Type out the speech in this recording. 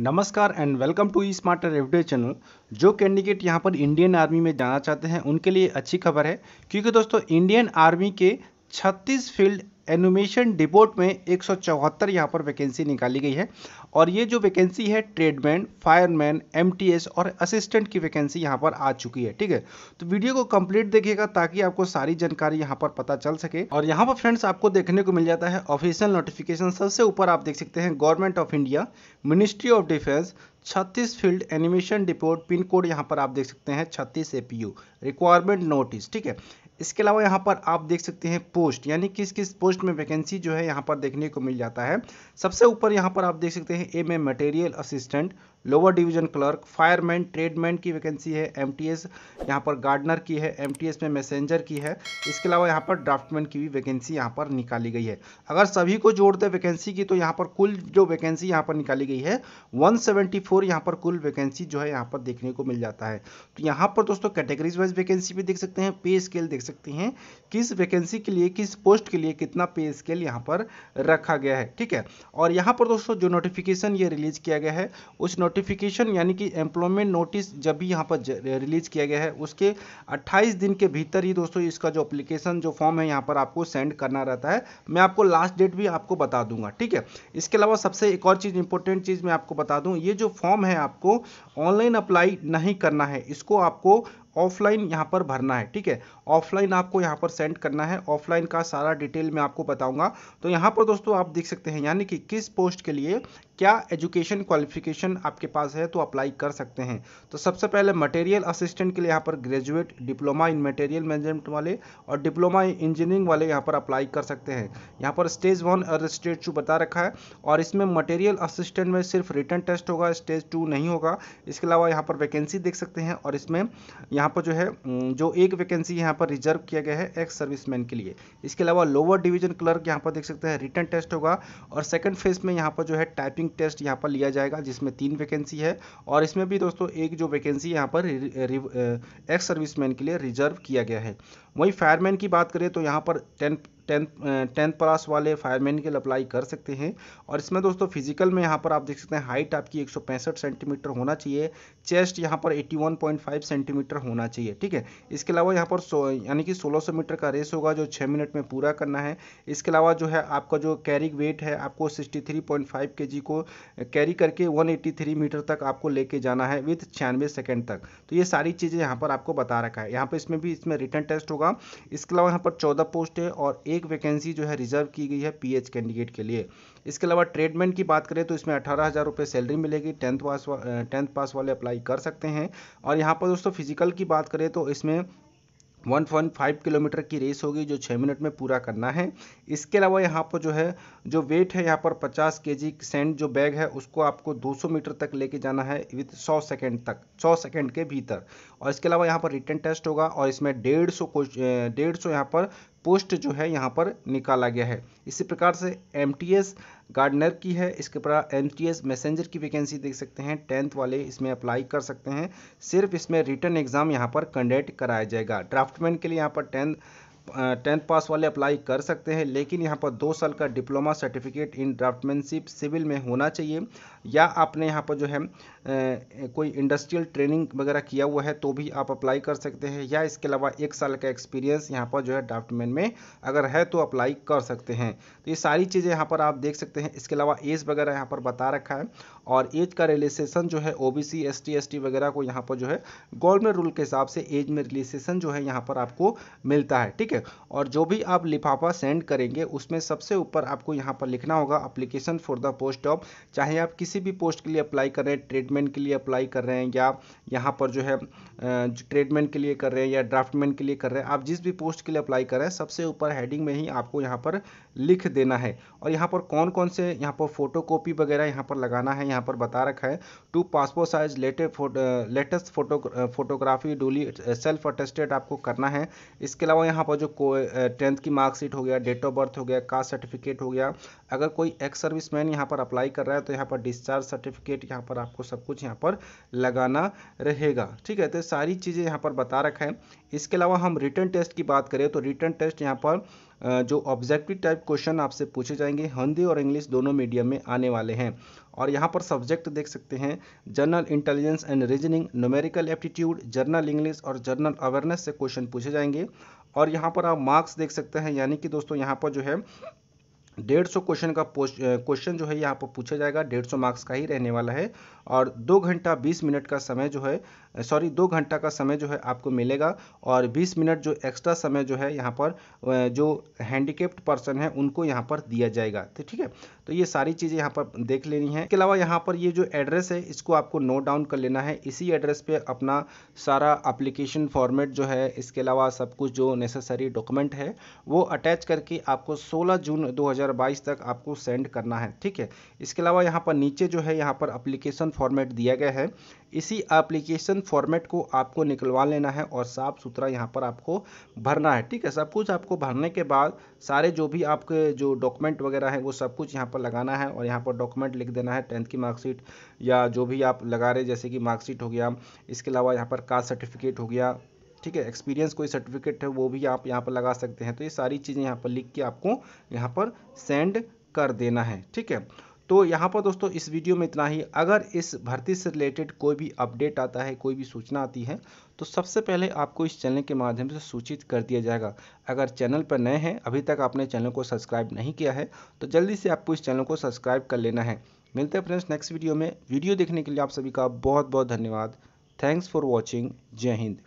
नमस्कार and welcome to E smarter everyday channel जो candidate यहाँ पर इंडियन आर्मी में जाना चाहते हैं उनके लिए अच्छी खबर है क्योंकि दोस्तों इंडियन आर्मी के 36 फील्ड एनिमेशन डिपोर्ट में एक सौ चौहत्तर यहाँ पर वैकेंसी निकाली गई है और ये जो वैकेंसी है ट्रेडमैन फायरमैन एमटीएस और असिस्टेंट की वैकेंसी यहाँ पर आ चुकी है ठीक है तो वीडियो को कंप्लीट देखिएगा ताकि आपको सारी जानकारी यहाँ पर पता चल सके और यहाँ पर फ्रेंड्स आपको देखने को मिल जाता है ऑफिशियल नोटिफिकेशन सबसे ऊपर आप देख सकते हैं government of India ministry of defence छत्तीस field ammunition depot pin code यहाँ पर आप देख सकते हैं छत्तीस ए रिक्वायरमेंट नोटिस ठीक है इसके अलावा यहाँ पर आप देख सकते हैं पोस्ट यानी किस किस पोस्ट में वैकेंसी जो है यहाँ पर देखने को मिल जाता है सबसे ऊपर यहाँ पर आप देख सकते हैं M A material assistant lower division clerk fireman tradesman की वैकेंसी है एम टी एस यहाँ पर गार्डनर की है एम टी एस में मैसेंजर की है इसके अलावा यहाँ पर ड्राफ्टमैन की भी वैकेंसी यहाँ पर निकाली गई है अगर सभी को जोड़ वैकेंसी की तो यहाँ पर कुल जो वैकेंसी यहाँ पर निकाली गई है 174 सेवेंटी यहाँ पर कुल वैकेंसी जो है यहाँ पर देखने को मिल जाता है तो यहाँ पर दोस्तों कैटेगरीज वाइज वैकेंसी भी देख सकते हैं पे स्केल देख सकते हैं किस वैकेंसी के लिए किस पोस्ट के लिए कितना पे स्केल यहाँ पर रखा गया है ठीक है और यहाँ पर दोस्तों जो नोटिफिकेशन ये रिलीज किया गया है उस नोट नोटिफिकेशन यानी कि एम्प्लॉयमेंट नोटिस जब भी यहाँ पर रिलीज़ किया गया है उसके 28 दिन के भीतर ही दोस्तों इसका जो अप्लीकेशन जो फॉर्म है यहाँ पर आपको सेंड करना रहता है मैं आपको लास्ट डेट भी आपको बता दूंगा ठीक है इसके अलावा सबसे एक और चीज़ इंपॉर्टेंट चीज़ मैं आपको बता दूँ ये जो फॉर्म है आपको ऑनलाइन अप्लाई नहीं करना है इसको आपको ऑफलाइन यहाँ पर भरना है ठीक है ऑफलाइन आपको यहाँ पर सेंड करना है ऑफलाइन का सारा डिटेल मैं आपको बताऊंगा तो यहाँ पर दोस्तों आप देख सकते हैं यानी कि किस पोस्ट के लिए क्या एजुकेशन क्वालिफिकेशन आपके पास है तो अप्लाई कर सकते हैं तो सबसे पहले मटेरियल असिस्टेंट के लिए यहाँ पर graduate diploma in material management वाले और डिप्लोमा इन इंजीनियरिंग वाले यहाँ पर अप्लाई कर सकते हैं यहाँ पर स्टेज वन और स्टेज टू बता रखा है और इसमें मटेरियल असिस्टेंट में सिर्फ रिटर्न टेस्ट होगा स्टेज टू नहीं होगा इसके अलावा यहाँ पर वैकेंसी देख सकते हैं और इसमें यहाँ यहाँ पर जो है जो एक वैकेंसी यहाँ पर रिजर्व किया गया है एक्स सर्विसमैन के लिए इसके अलावा लोअर डिवीजन क्लर्क यहाँ पर देख सकते हैं रिटर्न टेस्ट होगा और सेकंड फेज में यहाँ पर जो है टाइपिंग टेस्ट यहाँ पर लिया जाएगा जिसमें तीन वैकेंसी है और इसमें भी दोस्तों एक जो वैकेंसी यहाँ पर एक्स सर्विसमैन के लिए रिजर्व किया गया है वहीं फायरमैन की बात करें तो यहाँ पर टेन टेंथ टेंथ पास वाले फायरमैन के लिए अप्लाई कर सकते हैं और इसमें दोस्तों फिजिकल में यहाँ पर आप देख सकते हैं हाइट आपकी एक सेंटीमीटर होना चाहिए चेस्ट यहाँ पर 81.5 सेंटीमीटर होना चाहिए ठीक है इसके अलावा यहाँ पर यानी कि 1600 मीटर का रेस होगा जो छः मिनट में पूरा करना है इसके अलावा जो है आपका जो कैरी वेट है आपको के जी को कैरी करके थ्री मीटर तक आपको लेके जाना है विथ छियानवे सेकेंड तक तो ये सारी चीज़ें यहाँ पर आपको बता रखा है यहाँ पर इसमें भी इसमें रिटर्न टेस्ट होगा इसके अलावा यहाँ पर चौदह पोस्ट है और एक एक वैकेंसी जो है रिजर्व की गई है पीएच कैंडिडेट के लिए इसके अलावा ट्रेडमेंट की बात करें तो इसमें अठारह हज़ार रुपये सैलरी मिलेगी टेंथ पास टेंथ पास वाले अप्लाई कर सकते हैं और यहाँ पर दोस्तों फिजिकल की बात करें तो इसमें 1.5 किलोमीटर की रेस होगी जो छः मिनट में पूरा करना है इसके अलावा यहाँ पर जो है जो वेट है यहाँ पर 50 के जी सेंड जो बैग है उसको आपको 200 मीटर तक लेके जाना है विथ 100 सेकेंड तक 100 सेकेंड के भीतर और इसके अलावा यहाँ पर रिटर्न टेस्ट होगा और इसमें डेढ़ सौ को डेढ़ सौ यहाँ पर पोस्ट जो है यहाँ पर निकाला गया है इसी प्रकार से एम टी एस गार्डनर की है इसके बाद एम मैसेंजर की वैकेंसी देख सकते हैं टेंथ वाले इसमें अप्लाई कर सकते हैं सिर्फ इसमें रिटर्न एग्ज़ाम यहाँ पर कंडक्ट कराया जाएगा ड्राफ्टमैन के लिए यहाँ पर टेंथ टेंथ पास वाले अप्लाई कर सकते हैं लेकिन यहाँ पर दो साल का diploma certificate in draftsmanship civil में होना चाहिए या आपने यहाँ पर जो है कोई इंडस्ट्रियल ट्रेनिंग वगैरह किया हुआ है तो भी आप अप्लाई कर सकते हैं या इसके अलावा एक साल का एक्सपीरियंस यहाँ पर जो है ड्राफ्टमैन में अगर है तो अप्लाई कर सकते हैं तो ये सारी चीज़ें यहाँ पर आप देख सकते हैं इसके अलावा एज वगैरह यहाँ पर बता रखा है और एज का रिलेसेशन जो है O B C S T S T वगैरह को यहाँ पर जो है गवर्नमेंट रूल के हिसाब से एज में रिलेसेशन जो है यहाँ पर आपको मिलता है ठीक है है और जो भी आप लिफाफा सेंड करेंगे उसमें सबसे ऊपर आपको यहाँ पर लिखना होगा application for the post of चाहे आप किसी भी पोस्ट के लिए अप्लाई कर रहे हैं ट्रेडमेंट के लिए अप्लाई कर रहे हैं या यहाँ पर जो है ट्रेडमेंट के लिए कर रहे हैं या ड्राफ्टमेंट के लिए कर रहे हैं आप जिस भी पोस्ट के लिए अप्लाई कर रहे हैं सबसे ऊपर हेडिंग में ही आपको यहाँ पर लिख देना है और यहाँ पर कौन कौन से यहाँ पर फोटो कॉपी वगैरह यहाँ पर लगाना है यहाँ पर बता रखा है two passport size latest photo latest photo photography duly self attested आपको करना है इसके अलावा यहाँ पर जो को टेंथ की मार्कशीट हो गया डेट ऑफ बर्थ हो गया कास्ट सर्टिफिकेट हो गया अगर कोई एक्स सर्विस मैन यहाँ पर अप्लाई कर रहा है तो यहाँ पर डिस्चार्ज सर्टिफिकेट यहाँ पर आपको सब कुछ यहाँ पर लगाना रहेगा ठीक है तो सारी चीज़ें यहाँ पर बता रखा है इसके अलावा हम रिटर्न टेस्ट की बात करें तो रिटर्न टेस्ट यहाँ पर जो ऑब्जेक्टिव टाइप क्वेश्चन आपसे पूछे जाएंगे हिंदी और इंग्लिश दोनों मीडियम में आने वाले हैं और यहाँ पर सब्जेक्ट देख सकते हैं general intelligence and reasoning numerical aptitude general English और जर्नल अवेयरनेस से क्वेश्चन पूछे जाएंगे और यहाँ पर आप मार्क्स देख सकते हैं यानी कि दोस्तों यहाँ पर जो है डेढ़ सौ क्वेश्चन का क्वेश्चन जो है यहाँ पर पूछा जाएगा डेढ़ सौ मार्क्स का ही रहने वाला है और दो घंटा बीस मिनट का समय जो है सॉरी दो घंटा का समय जो है आपको मिलेगा और बीस मिनट जो एक्स्ट्रा समय जो है यहाँ पर जो हैंडीकेप्ड पर्सन है उनको यहाँ पर दिया जाएगा तो ठीक है तो ये सारी चीज़ें यहाँ पर देख लेनी है इसके अलावा यहाँ पर ये जो एड्रेस है इसको आपको नोट डाउन कर लेना है इसी एड्रेस पर अपना सारा अप्लीकेशन फॉर्मेट जो है इसके अलावा सब कुछ जो नेसेसरी डॉक्यूमेंट है वो अटैच करके आपको सोलह जून दो 2022 तक आपको सेंड करना है ठीक है इसके अलावा यहाँ पर नीचे जो है यहाँ पर अप्लीकेशन फॉर्मेट दिया गया है इसी एप्लीकेशन फॉर्मेट को आपको निकलवा लेना है और साफ़ सुथरा यहाँ पर आपको भरना है ठीक है सब कुछ आपको भरने के बाद सारे जो भी आपके जो डॉक्यूमेंट वगैरह हैं वो सब कुछ यहाँ पर लगाना है और यहाँ पर डॉक्यूमेंट लिख देना है टेंथ की मार्कशीट या जो भी आप लगा रहे जैसे कि मार्कशीट हो गया इसके अलावा यहाँ पर कास्ट सर्टिफिकेट हो गया ठीक है एक्सपीरियंस कोई सर्टिफिकेट है वो भी आप यहाँ पर लगा सकते हैं तो ये सारी चीज़ें यहाँ पर लिख के आपको यहाँ पर सेंड कर देना है ठीक है तो यहाँ पर दोस्तों इस वीडियो में इतना ही अगर इस भर्ती से रिलेटेड कोई भी अपडेट आता है कोई भी सूचना आती है तो सबसे पहले आपको इस चैनल के माध्यम से सूचित कर दिया जाएगा अगर चैनल पर नए हैं अभी तक आपने चैनल को सब्सक्राइब नहीं किया है तो जल्दी से आपको इस चैनल को सब्सक्राइब कर लेना है मिलते हैं फ्रेंड्स नेक्स्ट वीडियो में वीडियो देखने के लिए आप सभी का बहुत बहुत धन्यवाद थैंक्स फॉर वॉचिंग जय हिंद